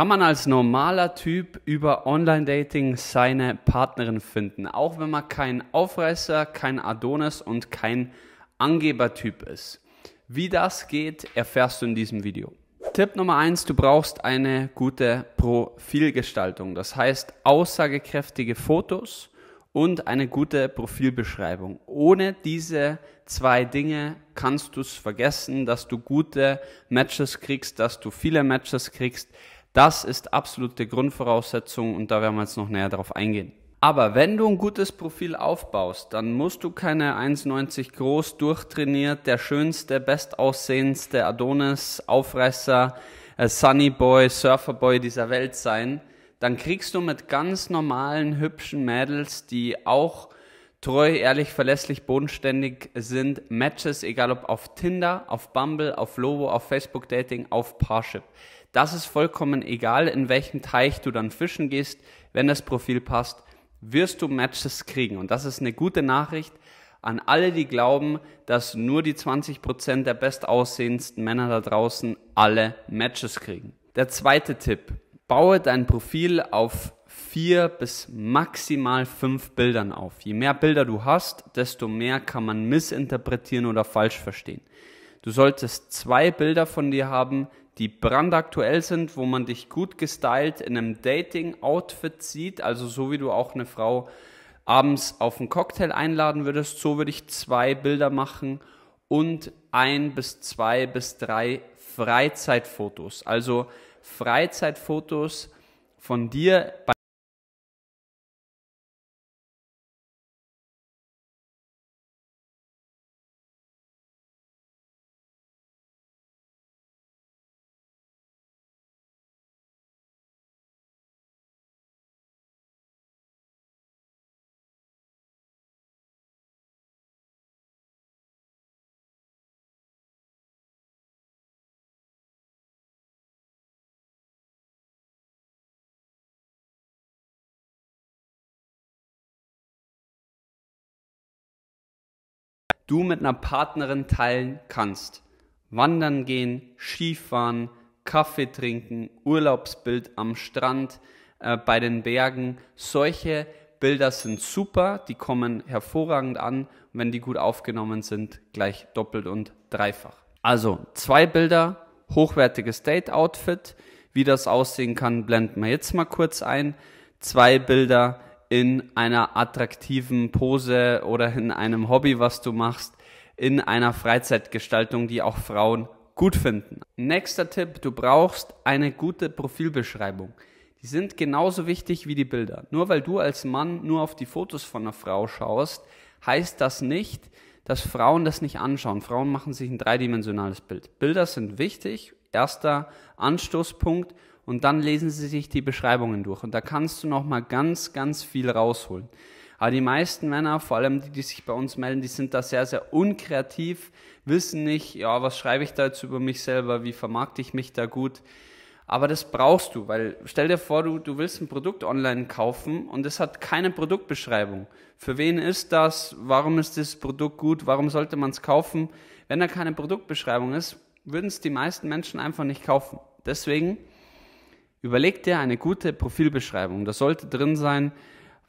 kann man als normaler Typ über Online-Dating seine Partnerin finden, auch wenn man kein Aufreißer, kein Adonis und kein Angebertyp ist. Wie das geht, erfährst du in diesem Video. Tipp Nummer 1, du brauchst eine gute Profilgestaltung, das heißt aussagekräftige Fotos und eine gute Profilbeschreibung. Ohne diese zwei Dinge kannst du es vergessen, dass du gute Matches kriegst, dass du viele Matches kriegst, das ist absolute Grundvoraussetzung und da werden wir jetzt noch näher darauf eingehen. Aber wenn du ein gutes Profil aufbaust, dann musst du keine 1,90 groß, durchtrainiert, der schönste, bestaussehendste Adonis, Aufreißer, äh, Sunnyboy, Surferboy dieser Welt sein. Dann kriegst du mit ganz normalen, hübschen Mädels, die auch treu, ehrlich, verlässlich, bodenständig sind, Matches, egal ob auf Tinder, auf Bumble, auf Lobo, auf Facebook Dating, auf Parship. Das ist vollkommen egal, in welchem Teich du dann fischen gehst. Wenn das Profil passt, wirst du Matches kriegen. Und das ist eine gute Nachricht an alle, die glauben, dass nur die 20% der bestaussehendsten Männer da draußen alle Matches kriegen. Der zweite Tipp. Baue dein Profil auf vier bis maximal fünf Bildern auf. Je mehr Bilder du hast, desto mehr kann man missinterpretieren oder falsch verstehen. Du solltest zwei Bilder von dir haben, die brandaktuell sind, wo man dich gut gestylt in einem Dating-Outfit sieht, also so wie du auch eine Frau abends auf einen Cocktail einladen würdest, so würde ich zwei Bilder machen und ein bis zwei bis drei Freizeitfotos. Also Freizeitfotos von dir bei du mit einer Partnerin teilen kannst. Wandern gehen, Skifahren, Kaffee trinken, Urlaubsbild am Strand, äh, bei den Bergen. Solche Bilder sind super, die kommen hervorragend an. Wenn die gut aufgenommen sind, gleich doppelt und dreifach. Also zwei Bilder, hochwertiges Date-Outfit. Wie das aussehen kann, blenden wir jetzt mal kurz ein. Zwei Bilder, in einer attraktiven Pose oder in einem Hobby, was du machst, in einer Freizeitgestaltung, die auch Frauen gut finden. Nächster Tipp, du brauchst eine gute Profilbeschreibung. Die sind genauso wichtig wie die Bilder. Nur weil du als Mann nur auf die Fotos von einer Frau schaust, heißt das nicht, dass Frauen das nicht anschauen. Frauen machen sich ein dreidimensionales Bild. Bilder sind wichtig, erster Anstoßpunkt und dann lesen Sie sich die Beschreibungen durch und da kannst du noch mal ganz ganz viel rausholen. Aber die meisten Männer, vor allem die, die sich bei uns melden, die sind da sehr, sehr unkreativ, wissen nicht, ja, was schreibe ich da jetzt über mich selber, wie vermarkte ich mich da gut. Aber das brauchst du, weil stell dir vor, du, du willst ein Produkt online kaufen und es hat keine Produktbeschreibung. Für wen ist das? Warum ist das Produkt gut? Warum sollte man es kaufen? Wenn da keine Produktbeschreibung ist, würden es die meisten Menschen einfach nicht kaufen. Deswegen Überleg dir eine gute Profilbeschreibung. Da sollte drin sein,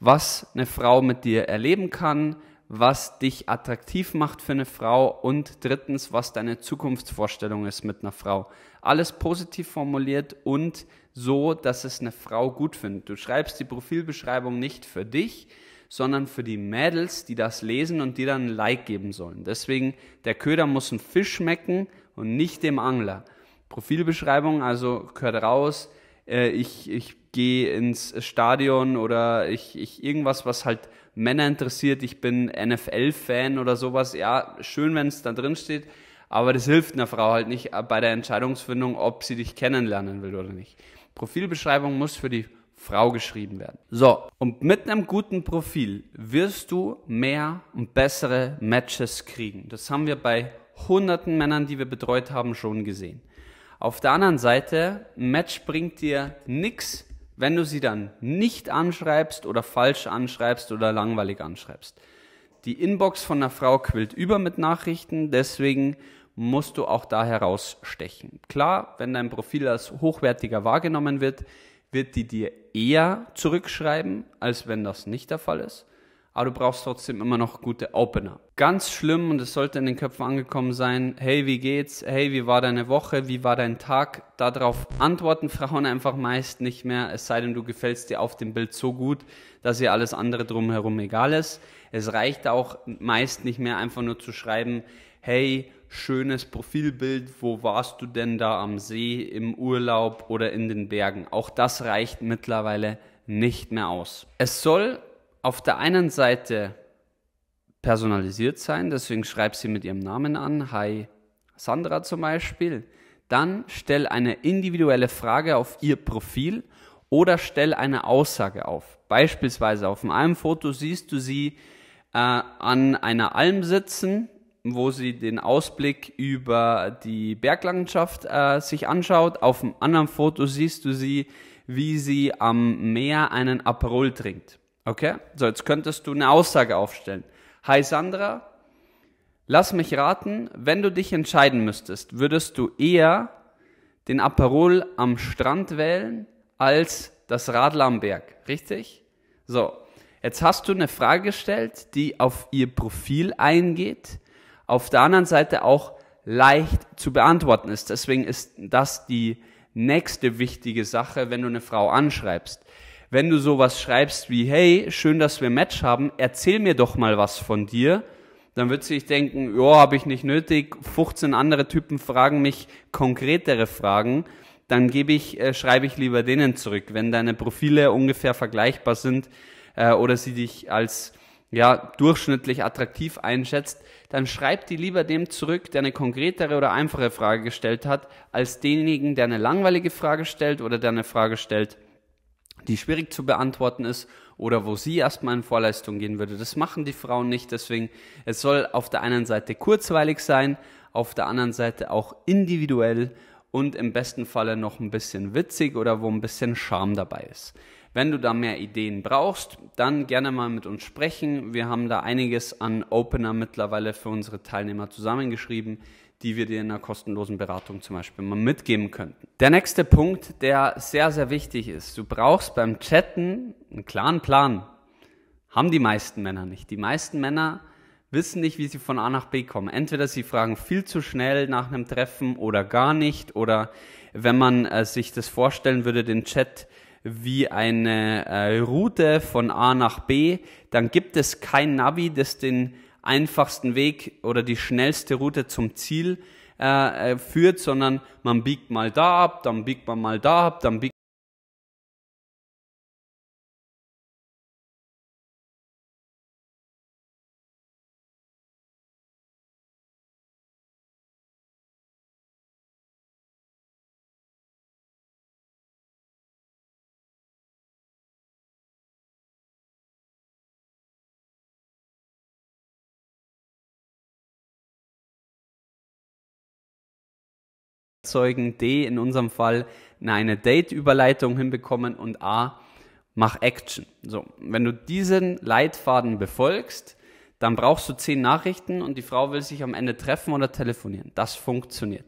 was eine Frau mit dir erleben kann, was dich attraktiv macht für eine Frau und drittens, was deine Zukunftsvorstellung ist mit einer Frau. Alles positiv formuliert und so, dass es eine Frau gut findet. Du schreibst die Profilbeschreibung nicht für dich, sondern für die Mädels, die das lesen und dir dann ein Like geben sollen. Deswegen, der Köder muss einen Fisch schmecken und nicht dem Angler. Profilbeschreibung, also gehört raus, äh, ich, ich gehe ins Stadion oder ich, ich irgendwas, was halt Männer interessiert, ich bin NFL-Fan oder sowas, ja, schön, wenn es da drin steht, aber das hilft einer Frau halt nicht bei der Entscheidungsfindung, ob sie dich kennenlernen will oder nicht. Profilbeschreibung muss für die Frau geschrieben werden. So, und mit einem guten Profil wirst du mehr und bessere Matches kriegen. Das haben wir bei hunderten Männern, die wir betreut haben, schon gesehen. Auf der anderen Seite, ein Match bringt dir nichts, wenn du sie dann nicht anschreibst oder falsch anschreibst oder langweilig anschreibst. Die Inbox von einer Frau quillt über mit Nachrichten, deswegen musst du auch da herausstechen. Klar, wenn dein Profil als hochwertiger wahrgenommen wird, wird die dir eher zurückschreiben, als wenn das nicht der Fall ist aber du brauchst trotzdem immer noch gute Opener. Ganz schlimm, und es sollte in den Köpfen angekommen sein, hey, wie geht's? Hey, wie war deine Woche? Wie war dein Tag? Darauf antworten Frauen einfach meist nicht mehr, es sei denn, du gefällst dir auf dem Bild so gut, dass ihr alles andere drumherum egal ist. Es reicht auch meist nicht mehr einfach nur zu schreiben, hey, schönes Profilbild, wo warst du denn da am See, im Urlaub oder in den Bergen? Auch das reicht mittlerweile nicht mehr aus. Es soll auf der einen Seite personalisiert sein, deswegen schreib sie mit ihrem Namen an, hi Sandra zum Beispiel. Dann stell eine individuelle Frage auf ihr Profil oder stell eine Aussage auf. Beispielsweise auf einem Foto siehst du sie äh, an einer Alm sitzen, wo sie den Ausblick über die Berglandschaft äh, sich anschaut. Auf dem anderen Foto siehst du sie, wie sie am Meer einen Aperol trinkt. Okay? So, jetzt könntest du eine Aussage aufstellen. Hi Sandra, lass mich raten, wenn du dich entscheiden müsstest, würdest du eher den Aperol am Strand wählen als das Radler am Berg, richtig? So, jetzt hast du eine Frage gestellt, die auf ihr Profil eingeht, auf der anderen Seite auch leicht zu beantworten ist. Deswegen ist das die nächste wichtige Sache, wenn du eine Frau anschreibst wenn du sowas schreibst wie, hey, schön, dass wir ein Match haben, erzähl mir doch mal was von dir, dann wird sich denken, ja, habe ich nicht nötig, 15 andere Typen fragen mich konkretere Fragen, dann gebe ich, äh, schreibe ich lieber denen zurück, wenn deine Profile ungefähr vergleichbar sind äh, oder sie dich als ja, durchschnittlich attraktiv einschätzt, dann schreib die lieber dem zurück, der eine konkretere oder einfache Frage gestellt hat, als denjenigen, der eine langweilige Frage stellt oder der eine Frage stellt, die schwierig zu beantworten ist oder wo sie erstmal in Vorleistung gehen würde. Das machen die Frauen nicht. Deswegen, es soll auf der einen Seite kurzweilig sein, auf der anderen Seite auch individuell und im besten Falle noch ein bisschen witzig oder wo ein bisschen Charme dabei ist. Wenn du da mehr Ideen brauchst, dann gerne mal mit uns sprechen. Wir haben da einiges an Opener mittlerweile für unsere Teilnehmer zusammengeschrieben, die wir dir in einer kostenlosen Beratung zum Beispiel mal mitgeben könnten. Der nächste Punkt, der sehr, sehr wichtig ist. Du brauchst beim Chatten einen klaren Plan. Haben die meisten Männer nicht. Die meisten Männer wissen nicht, wie sie von A nach B kommen. Entweder sie fragen viel zu schnell nach einem Treffen oder gar nicht. Oder wenn man äh, sich das vorstellen würde, den Chat wie eine äh, Route von A nach B, dann gibt es kein Navi, das den einfachsten Weg oder die schnellste Route zum Ziel äh, äh führt, sondern man biegt mal da ab, dann biegt man mal da ab, dann biegt erzeugen, D in unserem Fall eine Date-Überleitung hinbekommen und A mach Action. So, wenn du diesen Leitfaden befolgst, dann brauchst du zehn Nachrichten und die Frau will sich am Ende treffen oder telefonieren. Das funktioniert.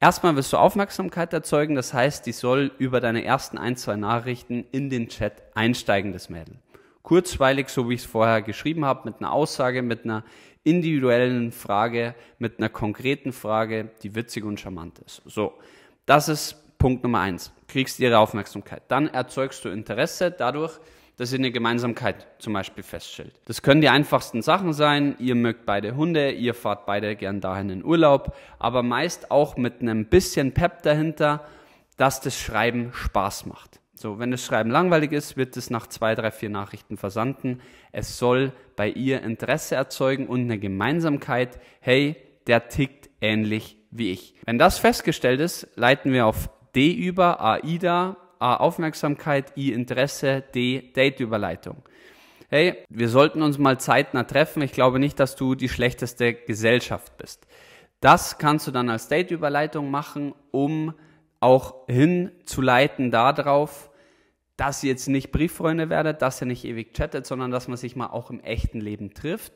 Erstmal wirst du Aufmerksamkeit erzeugen, das heißt, die soll über deine ersten ein, zwei Nachrichten in den Chat einsteigen, das Mädel kurzweilig, so wie ich es vorher geschrieben habe, mit einer Aussage, mit einer individuellen Frage, mit einer konkreten Frage, die witzig und charmant ist. So, das ist Punkt Nummer eins. Kriegst ihre Aufmerksamkeit. Dann erzeugst du Interesse dadurch, dass ihr eine Gemeinsamkeit zum Beispiel feststellt. Das können die einfachsten Sachen sein. Ihr mögt beide Hunde, ihr fahrt beide gern dahin in Urlaub, aber meist auch mit einem bisschen Pep dahinter, dass das Schreiben Spaß macht. So, wenn das Schreiben langweilig ist, wird es nach zwei, drei, vier Nachrichten versanden. Es soll bei ihr Interesse erzeugen und eine Gemeinsamkeit. Hey, der tickt ähnlich wie ich. Wenn das festgestellt ist, leiten wir auf D über, AIDA, A Aufmerksamkeit, I Interesse, D Date Überleitung. Hey, wir sollten uns mal zeitnah treffen. Ich glaube nicht, dass du die schlechteste Gesellschaft bist. Das kannst du dann als Date Überleitung machen, um auch hinzuleiten darauf, dass ihr jetzt nicht Brieffreunde werdet, dass ihr nicht ewig chattet, sondern dass man sich mal auch im echten Leben trifft,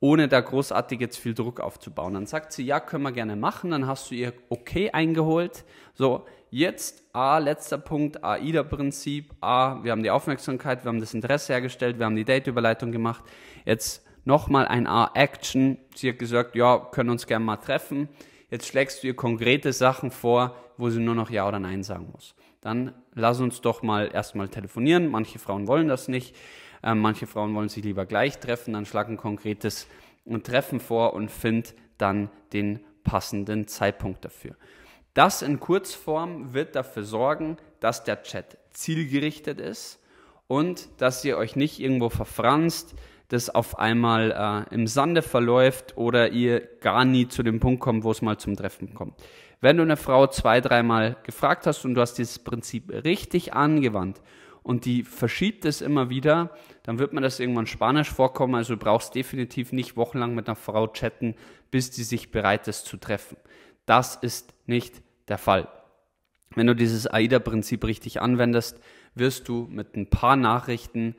ohne da großartig jetzt viel Druck aufzubauen. Dann sagt sie, ja, können wir gerne machen, dann hast du ihr okay eingeholt. So, jetzt A, letzter Punkt, AIDA-Prinzip, A, wir haben die Aufmerksamkeit, wir haben das Interesse hergestellt, wir haben die Date-Überleitung gemacht. Jetzt nochmal ein A-Action. Sie hat gesagt, ja, können uns gerne mal treffen. Jetzt schlägst du ihr konkrete Sachen vor, wo sie nur noch Ja oder Nein sagen muss. Dann lass uns doch mal erstmal telefonieren. Manche Frauen wollen das nicht. Äh, manche Frauen wollen sich lieber gleich treffen. Dann schlag ein konkretes Treffen vor und find dann den passenden Zeitpunkt dafür. Das in Kurzform wird dafür sorgen, dass der Chat zielgerichtet ist und dass ihr euch nicht irgendwo verfranst, das auf einmal äh, im Sande verläuft oder ihr gar nie zu dem Punkt kommt, wo es mal zum Treffen kommt. Wenn du eine Frau zwei, dreimal gefragt hast und du hast dieses Prinzip richtig angewandt und die verschiebt es immer wieder, dann wird man das irgendwann spanisch vorkommen. Also du brauchst definitiv nicht wochenlang mit einer Frau chatten, bis die sich bereit ist zu treffen. Das ist nicht der Fall. Wenn du dieses AIDA-Prinzip richtig anwendest, wirst du mit ein paar Nachrichten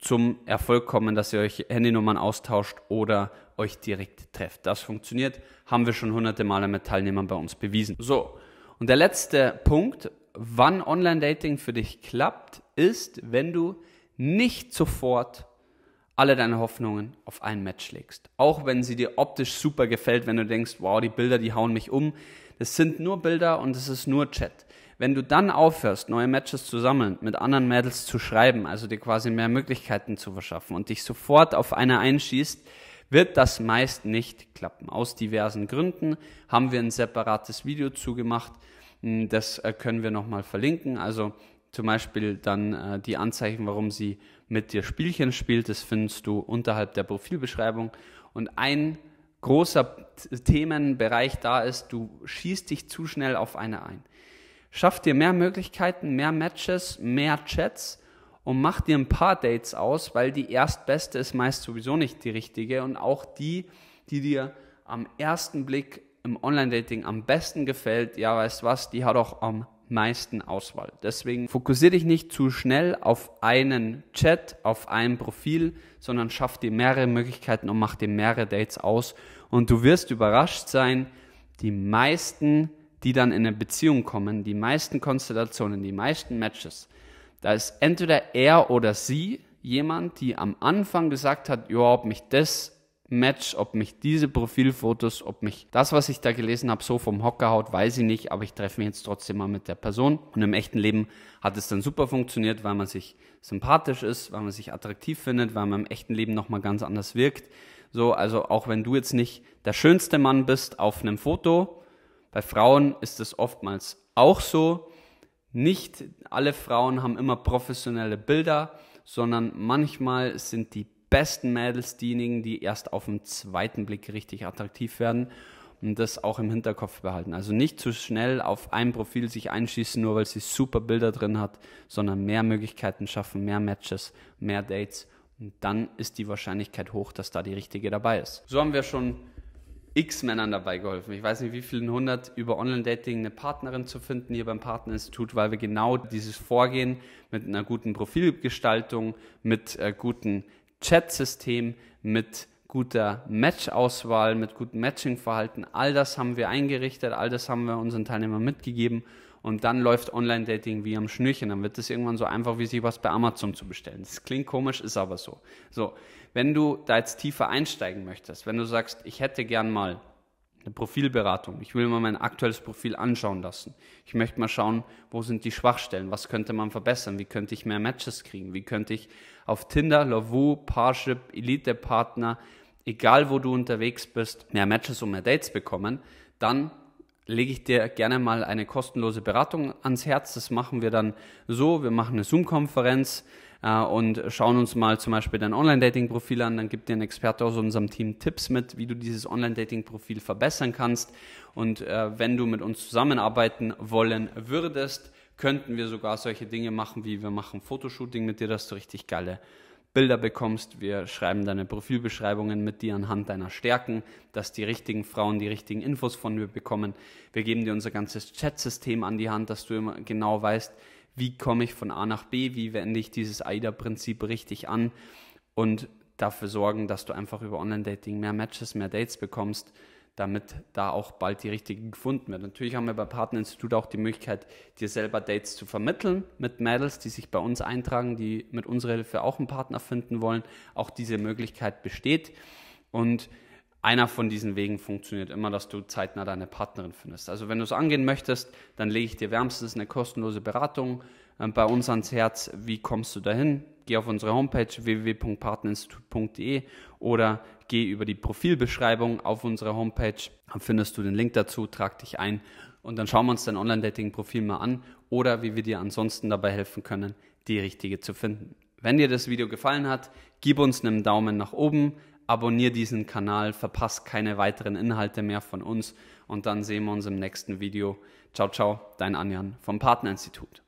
zum Erfolg kommen, dass ihr euch Handynummern austauscht oder euch direkt trefft. Das funktioniert, haben wir schon hunderte Male mit Teilnehmern bei uns bewiesen. So, und der letzte Punkt, wann Online-Dating für dich klappt, ist, wenn du nicht sofort alle deine Hoffnungen auf ein Match legst. Auch wenn sie dir optisch super gefällt, wenn du denkst, wow, die Bilder, die hauen mich um. Das sind nur Bilder und es ist nur Chat. Wenn du dann aufhörst, neue Matches zu sammeln, mit anderen Mädels zu schreiben, also dir quasi mehr Möglichkeiten zu verschaffen und dich sofort auf eine einschießt, wird das meist nicht klappen. Aus diversen Gründen haben wir ein separates Video zugemacht. Hm, das äh, können wir nochmal verlinken. Also zum Beispiel dann äh, die Anzeichen, warum sie mit dir Spielchen spielt, das findest du unterhalb der Profilbeschreibung. Und ein großer Themenbereich da ist, du schießt dich zu schnell auf eine ein. Schaff dir mehr Möglichkeiten, mehr Matches, mehr Chats und mach dir ein paar Dates aus, weil die erstbeste ist meist sowieso nicht die richtige und auch die, die dir am ersten Blick im Online-Dating am besten gefällt, ja, weißt was, die hat auch am meisten Auswahl. Deswegen fokussiere dich nicht zu schnell auf einen Chat, auf ein Profil, sondern schaff dir mehrere Möglichkeiten und mach dir mehrere Dates aus. Und du wirst überrascht sein, die meisten die dann in eine Beziehung kommen, die meisten Konstellationen, die meisten Matches, da ist entweder er oder sie jemand, die am Anfang gesagt hat, ja, ob mich das Match, ob mich diese Profilfotos, ob mich das, was ich da gelesen habe, so vom Hocker haut, weiß ich nicht, aber ich treffe mich jetzt trotzdem mal mit der Person. Und im echten Leben hat es dann super funktioniert, weil man sich sympathisch ist, weil man sich attraktiv findet, weil man im echten Leben nochmal ganz anders wirkt. So, also auch wenn du jetzt nicht der schönste Mann bist auf einem Foto, bei Frauen ist es oftmals auch so. Nicht alle Frauen haben immer professionelle Bilder, sondern manchmal sind die besten Mädels diejenigen, die erst auf den zweiten Blick richtig attraktiv werden und das auch im Hinterkopf behalten. Also nicht zu schnell auf ein Profil sich einschießen, nur weil sie super Bilder drin hat, sondern mehr Möglichkeiten schaffen, mehr Matches, mehr Dates und dann ist die Wahrscheinlichkeit hoch, dass da die richtige dabei ist. So haben wir schon x Männern dabei geholfen. Ich weiß nicht, wie vielen hundert über Online-Dating eine Partnerin zu finden hier beim Partnerinstitut, weil wir genau dieses Vorgehen mit einer guten Profilgestaltung, mit äh, guten Chat-System, mit guter Match-Auswahl, mit gutem Matching-Verhalten, all das haben wir eingerichtet, all das haben wir unseren Teilnehmern mitgegeben und dann läuft Online-Dating wie am Schnürchen. Dann wird es irgendwann so einfach, wie sich was bei Amazon zu bestellen. Das klingt komisch, ist aber so. So, wenn du da jetzt tiefer einsteigen möchtest, wenn du sagst, ich hätte gern mal eine Profilberatung, ich will mal mein aktuelles Profil anschauen lassen, ich möchte mal schauen, wo sind die Schwachstellen, was könnte man verbessern, wie könnte ich mehr Matches kriegen, wie könnte ich auf Tinder, Lovoo, Parship, Elite-Partner, egal wo du unterwegs bist, mehr Matches und mehr Dates bekommen, dann lege ich dir gerne mal eine kostenlose Beratung ans Herz. Das machen wir dann so. Wir machen eine Zoom-Konferenz äh, und schauen uns mal zum Beispiel dein Online-Dating-Profil an. Dann gibt dir ein Experte aus unserem Team Tipps mit, wie du dieses Online-Dating-Profil verbessern kannst. Und äh, wenn du mit uns zusammenarbeiten wollen würdest, könnten wir sogar solche Dinge machen, wie wir machen Fotoshooting mit dir, dass du richtig geile Bilder bekommst. Wir schreiben deine Profilbeschreibungen mit dir anhand deiner Stärken, dass die richtigen Frauen die richtigen Infos von dir bekommen. Wir geben dir unser ganzes Chat-System an die Hand, dass du immer genau weißt, wie komme ich von A nach B, wie wende ich dieses AIDA-Prinzip richtig an und dafür sorgen, dass du einfach über Online-Dating mehr Matches, mehr Dates bekommst damit da auch bald die richtige gefunden wird. Natürlich haben wir bei Partnerinstitut auch die Möglichkeit, dir selber Dates zu vermitteln mit Mädels, die sich bei uns eintragen, die mit unserer Hilfe auch einen Partner finden wollen. Auch diese Möglichkeit besteht. Und einer von diesen Wegen funktioniert immer, dass du zeitnah deine Partnerin findest. Also wenn du es angehen möchtest, dann lege ich dir wärmstens eine kostenlose Beratung äh, bei uns ans Herz. Wie kommst du dahin? geh auf unsere Homepage www.partnerinstitut.de oder geh über die Profilbeschreibung auf unsere Homepage, dann findest du den Link dazu, trag dich ein und dann schauen wir uns dein Online-Dating-Profil mal an oder wie wir dir ansonsten dabei helfen können, die richtige zu finden. Wenn dir das Video gefallen hat, gib uns einen Daumen nach oben, abonniere diesen Kanal, verpasst keine weiteren Inhalte mehr von uns und dann sehen wir uns im nächsten Video. Ciao, ciao, dein Anjan vom Partnerinstitut.